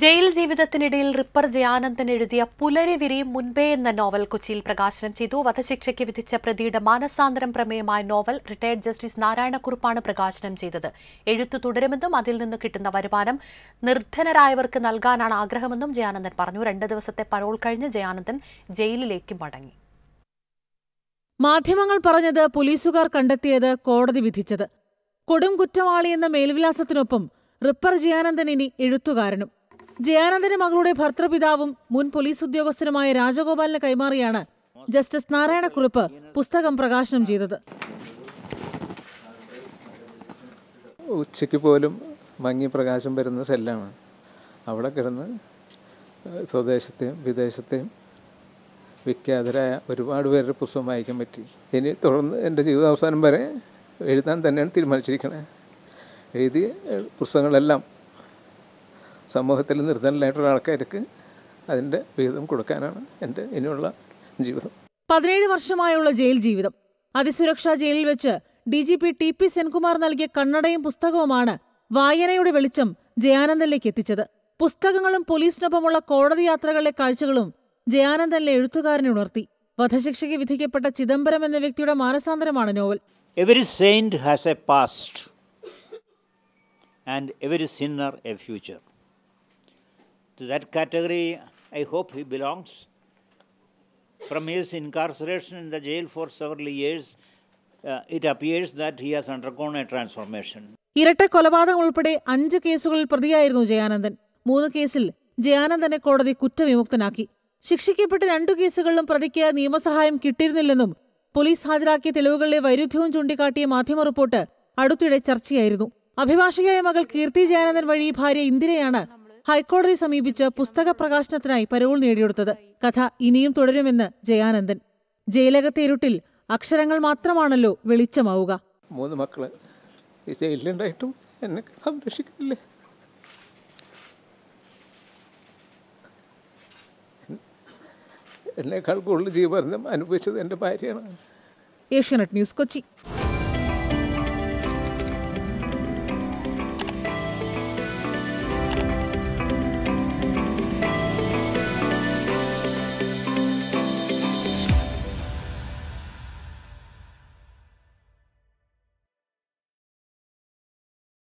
Jail ജീവിതത്തിനിടയിൽ ripper Jayanandan എഴുതിയ പുലരി വിരിയും മുൻപേ എന്ന നോവൽ കൊച്ചിയിൽ പ്രകാശനം ചെയ്തു വധശിക്ഷയ്ക്ക് വിധിച്ച പ്രതിയുടെ മാനസാന്തരം പ്രമേയമായ നോവൽ റിട്ടയർഡ് ജസ്റ്റിസ് നാരായണക്കുറുപ്പാണ് പ്രകാശനം ചെയ്തത് എഴുത്തു തുടരുമെന്നും അതിൽ നിന്ന് കിട്ടുന്ന വരുമാനം നിർധനരായവർക്ക് നൽകാനാണ് ആഗ്രഹമെന്നും ജയാനന്ദൻ പറഞ്ഞു രണ്ട് ദിവസത്തെ പരോൾ കഴിഞ്ഞ് ജയാനന്ദൻ ജയിലിലേക്ക് മടങ്ങി മാധ്യമങ്ങൾ പറഞ്ഞത് പോലീസുകാർ കണ്ടെത്തിയത് കോടതി വിധിച്ചത് കൊടും കുറ്റവാളി എന്ന മേൽവിലാസത്തിനൊപ്പം റിപ്പർ ജയാനന്ദൻ ഇനി എഴുത്തുകാരനും ജയാനന്ദന്റെ മകളുടെ ഭർത്തൃപിതാവും മുൻ പോലീസ് ഉദ്യോഗസ്ഥനുമായ രാജഗോപാലിനെ കൈമാറിയാണ് ജസ്റ്റിസ് നാരായണക്കുറിപ്പ് പുസ്തകം പ്രകാശനം ചെയ്തത് ഉച്ചയ്ക്ക് പോലും മങ്ങി പ്രകാശം വരുന്ന സെല്ലാണ് അവിടെ കിടന്ന് സ്വദേശത്തെയും വിദേശത്തെയും വിഖ്യാതരായ ഒരുപാട് പേരുടെ പുസ്തകം വായിക്കാൻ പറ്റി ഇനി തുടർന്ന് എൻ്റെ ജീവിതാവസാനം വരെ എഴുതാൻ തന്നെയാണ് തീരുമാനിച്ചിരിക്കുന്നത് എഴുതി പുസ്തകങ്ങളെല്ലാം സമൂഹത്തിൽ നിർദ്ധനായിട്ടുള്ള ആൾക്കാർക്ക് അതിൻ്റെ വിഹിതം കൊടുക്കാനാണ് എൻ്റെ ഇനിയുള്ള ജീവിതം പതിനേഴ് വർഷമായുള്ള ജയിൽ ജീവിതം അതിസുരക്ഷാ ജയിലിൽ വെച്ച് D G P T P Senkumar നൽകിയ കണ്ണടയും പുസ്തകവുമാണ് വായനയുടെ വെളിച്ചം ജയാനന്ദനിലേക്ക് എത്തിച്ചത് പുസ്തകങ്ങളും പോലീസിനൊപ്പമുള്ള കോടതി യാത്രകളിലെ കാഴ്ചകളും ജയാനന്ദനിലെ എഴുത്തുകാരനെ ഉണർത്തി വധശിക്ഷയ്ക്ക് വിധിക്കപ്പെട്ട ചിദംബരം എന്ന വ്യക്തിയുടെ മാനസാന്തരമാണ് novel every saint has a past and every sinner a future To that category, I hope he belongs. From his incarceration in the jail for several years, uh, it appears that he has undergone a transformation. ഇരട്ട കൊലപാതകം ഉൾപ്പെടെ അഞ്ച് കേസുകളിൽ പ്രതിയായിരുന്നു ജയാനന്ദൻ മൂന്ന് കേസിൽ ജയാനന്ദനെ കോടതി കുറ്റവിമുക്തനാക്കി ശിക്ഷിക്കപ്പെട്ട രണ്ടു കേസുകളിലും പ്രതിക്ക് നിയമസഹായം കിട്ടിയിരുന്നില്ലെന്നും പോലീസ് ഹാജരാക്കിയ തെളിവുകളിലെ വൈരുദ്ധ്യവും ചൂണ്ടിക്കാട്ടിയ മാധ്യമ റിപ്പോർട്ട് അടുത്തിടെ ചർച്ചയായിരുന്നു അഭിഭാഷകയായ മകൾ കീർത്തി ജയാനന്ദൻ വഴി ഭാര്യ ഇന്ദിരയാണ് ഹൈക്കോടതി സമീപിച്ച് പുസ്തക പ്രകാശനത്തിനായി പരോൾ നേടിയെടുത്തത് കഥ ഇനിയും തുടരുമെന്ന് ജയാനന്ദൻ ജയിലകത്തെ ഇരുട്ടിൽ അക്ഷരങ്ങൾ മാത്രമാണല്ലോ വെളിച്ചമാവുക മൂന്ന് മക്കള് ജയിലിലുണ്ടായിട്ടും എന്നെ സംരക്ഷിക്കുന്നില്ലേ എന്നെക്കാൾ കൂടുതൽ ജീവനം അനുഭവിച്ചത് എൻ്റെ ഭാര്യയാണ് ഏഷ്യാനെറ്റ് ന്യൂസ് കൊച്ചി